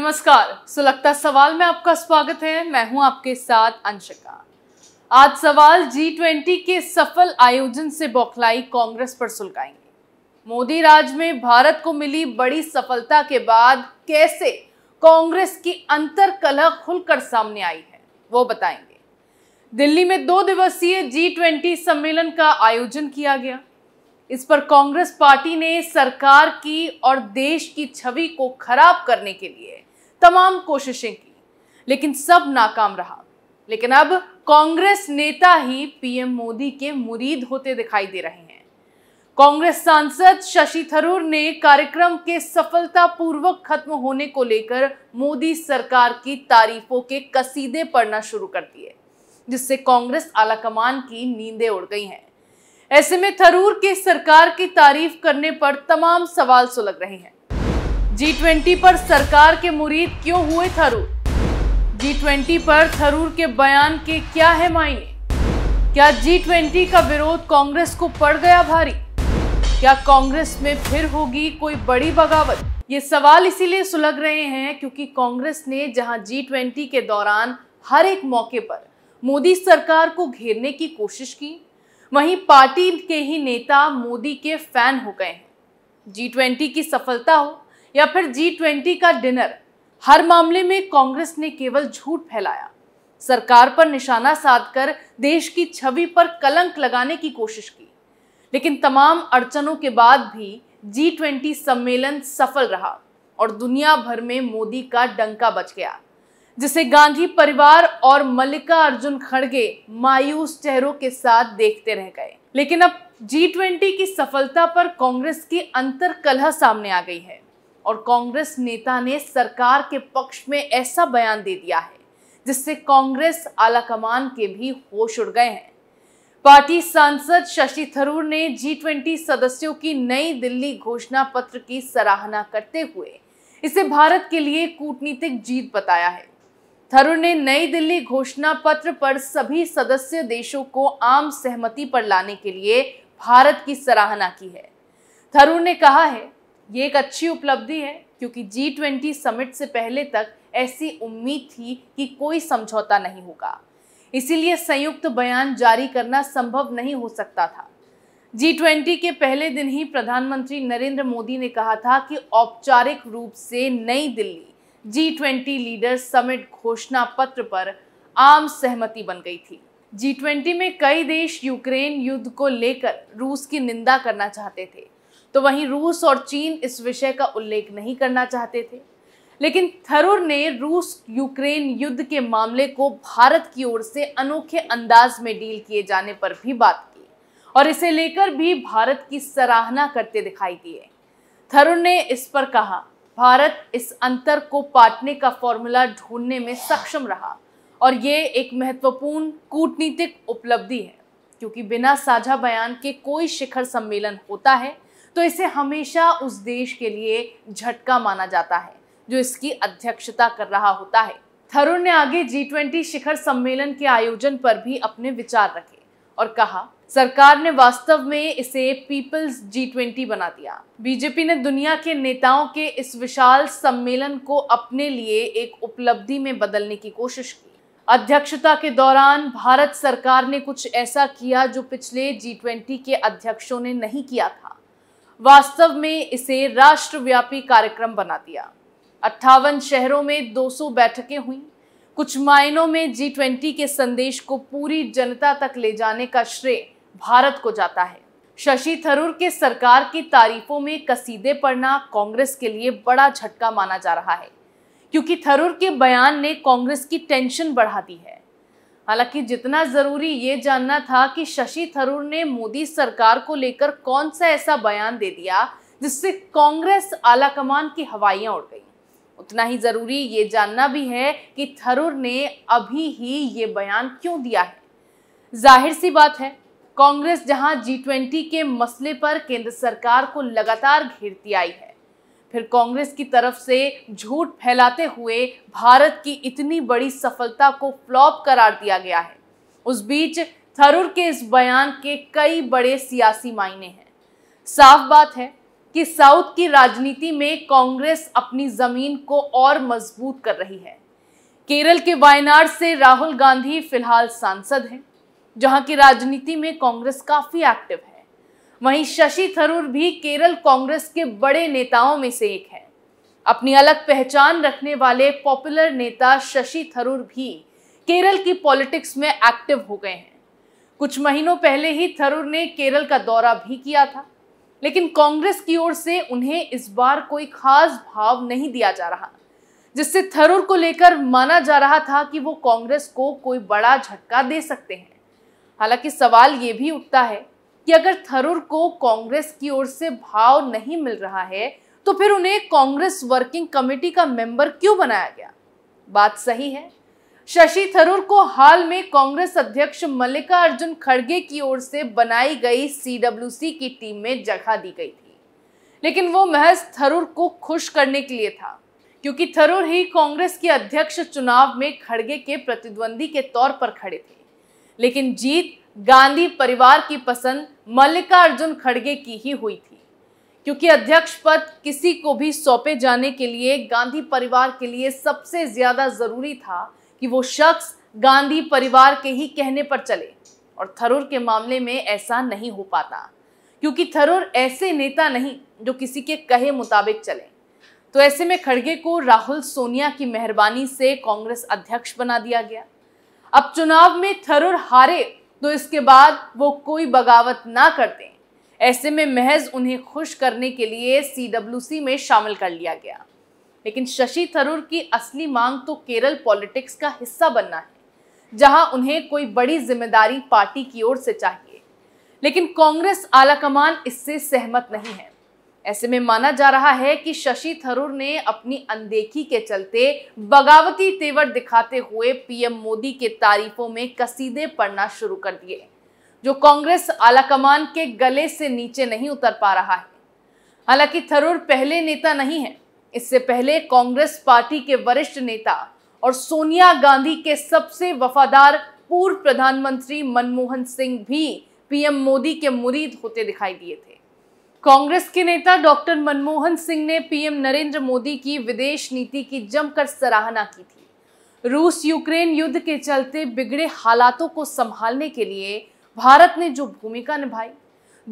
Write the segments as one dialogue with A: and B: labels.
A: नमस्कार सुलगता सवाल में आपका स्वागत है मैं हूं आपके साथ अंशिका आज सवाल जी ट्वेंटी के सफल आयोजन से बौखलाई कांग्रेस पर सुलगाएंगे मोदी राज में भारत को मिली बड़ी सफलता के बाद कैसे कांग्रेस की अंतर कला खुलकर सामने आई है वो बताएंगे दिल्ली में दो दिवसीय जी ट्वेंटी सम्मेलन का आयोजन किया गया इस पर कांग्रेस पार्टी ने सरकार की और देश की छवि को खराब करने के लिए तमाम कोशिशें की लेकिन सब नाकाम रहा लेकिन अब कांग्रेस नेता ही पीएम मोदी के मुरीद होते दिखाई दे रहे हैं कांग्रेस सांसद शशि थरूर ने कार्यक्रम के सफलतापूर्वक खत्म होने को लेकर मोदी सरकार की तारीफों के कसीदे पढ़ना शुरू कर दिए जिससे कांग्रेस आलाकमान की नींदें उड़ गई हैं ऐसे में थरूर के सरकार की तारीफ करने पर तमाम सवाल सुलग रहे हैं जी पर सरकार के मुरीद क्यों हुए थरूर जी ट्वेंटी पर थरूर के बयान के क्या है मायने क्या जी का विरोध कांग्रेस को पड़ गया भारी क्या कांग्रेस में फिर होगी कोई बड़ी बगावत ये सवाल इसीलिए सुलग रहे हैं क्योंकि कांग्रेस ने जहां जी ट्वेंटी के दौरान हर एक मौके पर मोदी सरकार को घेरने की कोशिश की वहीं पार्टी के ही नेता मोदी के फैन हो गए हैं जी ट्वेंटी की सफलता हो या फिर जी ट्वेंटी का डिनर हर मामले में कांग्रेस ने केवल झूठ फैलाया सरकार पर निशाना साधकर देश की छवि पर कलंक लगाने की कोशिश की लेकिन तमाम अड़चनों के बाद भी जी ट्वेंटी सम्मेलन सफल रहा और दुनिया भर में मोदी का डंका बच गया जिसे गांधी परिवार और मल्लिका अर्जुन खड़गे मायूस चेहरों के साथ देखते रह गए लेकिन अब जी ट्वेंटी की सफलता पर कांग्रेस की अंतर कलह सामने आ गई है और कांग्रेस नेता ने सरकार के पक्ष में ऐसा बयान दे दिया है जिससे कांग्रेस आलाकमान के भी होश उड़ गए हैं पार्टी सांसद शशि थरूर ने जी ट्वेंटी सदस्यों की नई दिल्ली घोषणा पत्र की सराहना करते हुए इसे भारत के लिए कूटनीतिक जीत बताया है थरूर ने नई दिल्ली घोषणा पत्र पर सभी सदस्य देशों को आम सहमति पर लाने के लिए भारत की सराहना की है थरूर ने कहा है ये एक अच्छी उपलब्धि है क्योंकि जी ट्वेंटी समिट से पहले तक ऐसी उम्मीद थी कि कोई समझौता नहीं होगा इसीलिए संयुक्त बयान जारी करना संभव नहीं हो सकता था जी ट्वेंटी के पहले दिन ही प्रधानमंत्री नरेंद्र मोदी ने कहा था कि औपचारिक रूप से नई Delhi G twenty leader summit घोषणा पत्र पर आम सहमति बन गई थी जी ट्वेंटी में कई देश यूक्रेन युद्ध को लेकर रूस की निंदा करना चाहते थे तो वहीं रूस और चीन इस विषय का उल्लेख नहीं करना चाहते थे लेकिन थरूर ने रूस यूक्रेन युद्ध के मामले को भारत की ओर से अनोखे अंदाज में डील किए जाने पर भी बात की और इसे लेकर भी भारत की सराहना करते दिखाई दिए थरूर ने इस पर कहा भारत इस अंतर को पाटने का फॉर्मूला ढूंढने में सक्षम रहा और ये एक महत्वपूर्ण कूटनीतिक उपलब्धि है क्योंकि बिना साझा बयान के कोई शिखर सम्मेलन होता है तो इसे हमेशा उस देश के लिए झटका माना जाता है जो इसकी अध्यक्षता कर रहा होता है थरूर ने आगे जी ट्वेंटी शिखर सम्मेलन के आयोजन पर भी अपने विचार रखे और कहा सरकार ने वास्तव में इसे पीपल्स जी ट्वेंटी बना दिया बीजेपी ने दुनिया के नेताओं के इस विशाल सम्मेलन को अपने लिए एक उपलब्धि में बदलने की कोशिश की अध्यक्षता के दौरान भारत सरकार ने कुछ ऐसा किया जो पिछले जी ट्वेंटी के अध्यक्षों ने नहीं किया था वास्तव में इसे राष्ट्रव्यापी कार्यक्रम बना दिया अट्ठावन शहरों में 200 बैठकें हुई कुछ मायनों में जी ट्वेंटी के संदेश को पूरी जनता तक ले जाने का श्रेय भारत को जाता है शशि थरूर के सरकार की तारीफों में कसीदे पढ़ना कांग्रेस के लिए बड़ा झटका माना जा रहा है क्योंकि थरूर के बयान ने कांग्रेस की टेंशन बढ़ा दी है हालांकि जितना जरूरी ये जानना था कि शशि थरूर ने मोदी सरकार को लेकर कौन सा ऐसा बयान दे दिया जिससे कांग्रेस आलाकमान की हवाइयां उड़ गई उतना ही जरूरी ये जानना भी है कि थरूर ने अभी ही ये बयान क्यों दिया है जाहिर सी बात है कांग्रेस जहां जी ट्वेंटी के मसले पर केंद्र सरकार को लगातार घेरती आई है फिर कांग्रेस की तरफ से झूठ फैलाते हुए भारत की इतनी बड़ी सफलता को फ्लॉप करार दिया गया है उस बीच थरूर के इस बयान के कई बड़े सियासी मायने हैं साफ बात है कि साउथ की राजनीति में कांग्रेस अपनी जमीन को और मजबूत कर रही है केरल के वायनाड से राहुल गांधी फिलहाल सांसद हैं जहां की राजनीति में कांग्रेस काफी एक्टिव है वहीं शशि थरूर भी केरल कांग्रेस के बड़े नेताओं में से एक है अपनी अलग पहचान रखने वाले पॉपुलर नेता शशि थरूर भी केरल की पॉलिटिक्स में एक्टिव हो गए हैं कुछ महीनों पहले ही थरूर ने केरल का दौरा भी किया था लेकिन कांग्रेस की ओर से उन्हें इस बार कोई खास भाव नहीं दिया जा रहा जिससे थरूर को लेकर माना जा रहा था कि वो कांग्रेस को कोई बड़ा झटका दे सकते हैं हालांकि सवाल ये भी उठता है कि अगर थरूर को कांग्रेस की ओर से भाव नहीं मिल रहा है तो फिर उन्हें कांग्रेस वर्किंग कमेटी का मेंबर क्यों बनाया गया बात सही है शशि थरूर को हाल में कांग्रेस अध्यक्ष मल्लिकार्जुन खड़गे की ओर से बनाई गई सीडब्ल्यूसी की टीम में जगह दी गई थी लेकिन वो महज थरूर को खुश करने के लिए था क्योंकि थरूर ही कांग्रेस के अध्यक्ष चुनाव में खड़गे के प्रतिद्वंदी के तौर पर खड़े थे लेकिन जीत गांधी परिवार की पसंद मल्लिकार्जुन खड़गे की ही हुई थी क्योंकि अध्यक्ष पद किसी को भी सौंपे जाने के लिए गांधी परिवार के लिए सबसे ज्यादा जरूरी था कि वो शख्स गांधी परिवार के ही कहने पर चले और थरूर के मामले में ऐसा नहीं हो पाता क्योंकि थरूर ऐसे नेता नहीं जो किसी के कहे मुताबिक चले तो ऐसे में खड़गे को राहुल सोनिया की मेहरबानी से कांग्रेस अध्यक्ष बना दिया गया अब चुनाव में थरूर हारे तो इसके बाद वो कोई बगावत ना करते ऐसे में महज उन्हें खुश करने के लिए सी में शामिल कर लिया गया लेकिन शशि थरूर की असली मांग तो केरल पॉलिटिक्स का हिस्सा बनना है जहां उन्हें कोई बड़ी जिम्मेदारी पार्टी की ओर से चाहिए लेकिन कांग्रेस आलाकमान इससे सहमत नहीं है ऐसे में माना जा रहा है कि शशि थरूर ने अपनी अनदेखी के चलते बगावती तेवर दिखाते हुए पीएम मोदी के तारीफों में कसीदे पढ़ना शुरू कर दिए जो कांग्रेस आलाकमान के गले से नीचे नहीं उतर पा रहा है हालांकि थरूर पहले नेता नहीं है इससे पहले कांग्रेस पार्टी के वरिष्ठ नेता और सोनिया गांधी के सबसे वफादार पूर्व प्रधानमंत्री मनमोहन सिंह भी पीएम मोदी के मुरीद होते दिखाई दिए थे कांग्रेस के नेता डॉक्टर मनमोहन सिंह ने पीएम नरेंद्र मोदी की विदेश नीति की जमकर सराहना की थी रूस यूक्रेन युद्ध के चलते बिगड़े हालातों को संभालने के लिए भारत ने जो भूमिका निभाई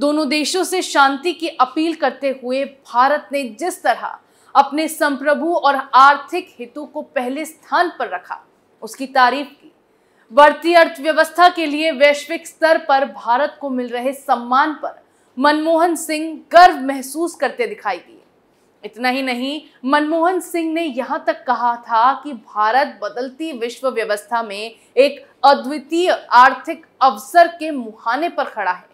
A: दोनों देशों से शांति की अपील करते हुए भारत ने जिस तरह अपने संप्रभु और आर्थिक हितों को पहले स्थान पर रखा उसकी तारीफ की बढ़ती अर्थव्यवस्था के लिए वैश्विक स्तर पर भारत को मिल रहे सम्मान पर मनमोहन सिंह गर्व महसूस करते दिखाई दिए इतना ही नहीं मनमोहन सिंह ने यहां तक कहा था कि भारत बदलती विश्व व्यवस्था में एक अद्वितीय आर्थिक अवसर के मुहाने पर खड़ा है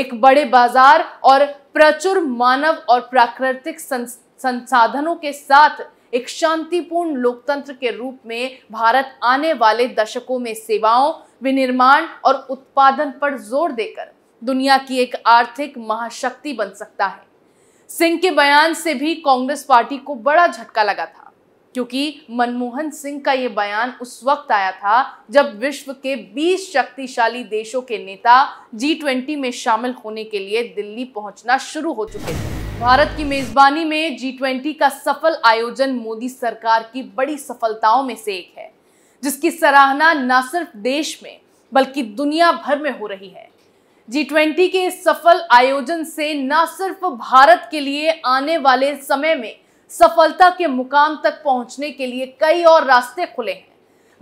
A: एक बड़े बाजार और प्रचुर मानव और प्राकृतिक संसाधनों के साथ एक शांतिपूर्ण लोकतंत्र के रूप में भारत आने वाले दशकों में सेवाओं विनिर्माण और उत्पादन पर जोर देकर दुनिया की एक आर्थिक महाशक्ति बन सकता है सिंह के बयान से भी कांग्रेस पार्टी को बड़ा झटका लगा था क्योंकि मनमोहन सिंह का यह बयान उस वक्त आया था जब विश्व के 20 शक्तिशाली देशों के नेता जी ट्वेंटी में शामिल होने के लिए दिल्ली पहुंचना शुरू हो चुके थे भारत की मेजबानी में जी ट्वेंटी का सफल आयोजन मोदी सरकार की बड़ी सफलताओं में से एक है जिसकी सराहना न सिर्फ देश में बल्कि दुनिया भर में हो रही है जी ट्वेंटी के सफल आयोजन से न सिर्फ भारत के लिए आने वाले समय में सफलता के मुकाम तक पहुंचने के लिए कई और रास्ते खुले हैं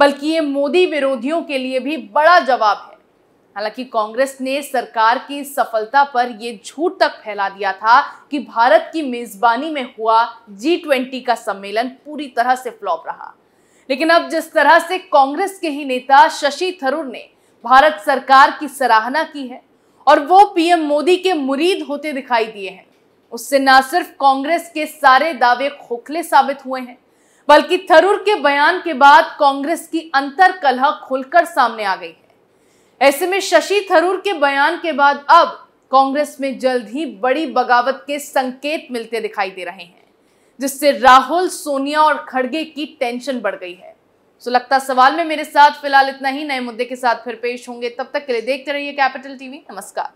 A: बल्कि ये मोदी विरोधियों के लिए भी बड़ा जवाब है हालांकि कांग्रेस ने सरकार की सफलता पर यह झूठ तक फैला दिया था कि भारत की मेजबानी में हुआ जी ट्वेंटी का सम्मेलन पूरी तरह से फ्लॉप रहा लेकिन अब जिस तरह से कांग्रेस के ही नेता शशि थरूर ने भारत सरकार की सराहना की है और वो पीएम मोदी के मुरीद होते दिखाई दिए हैं उससे ना सिर्फ कांग्रेस के सारे दावे खोखले साबित हुए हैं बल्कि थरूर के बयान के बाद कांग्रेस की अंतर कलह खुलकर सामने आ गई है ऐसे में शशि थरूर के बयान के बाद अब कांग्रेस में जल्द ही बड़ी बगावत के संकेत मिलते दिखाई दे रहे हैं जिससे राहुल सोनिया और खड़गे की टेंशन बढ़ गई है सो लगता सवाल में मेरे साथ फिलहाल इतना ही नए मुद्दे के साथ फिर पेश होंगे तब तक के लिए देखते रहिए कैपिटल टीवी नमस्कार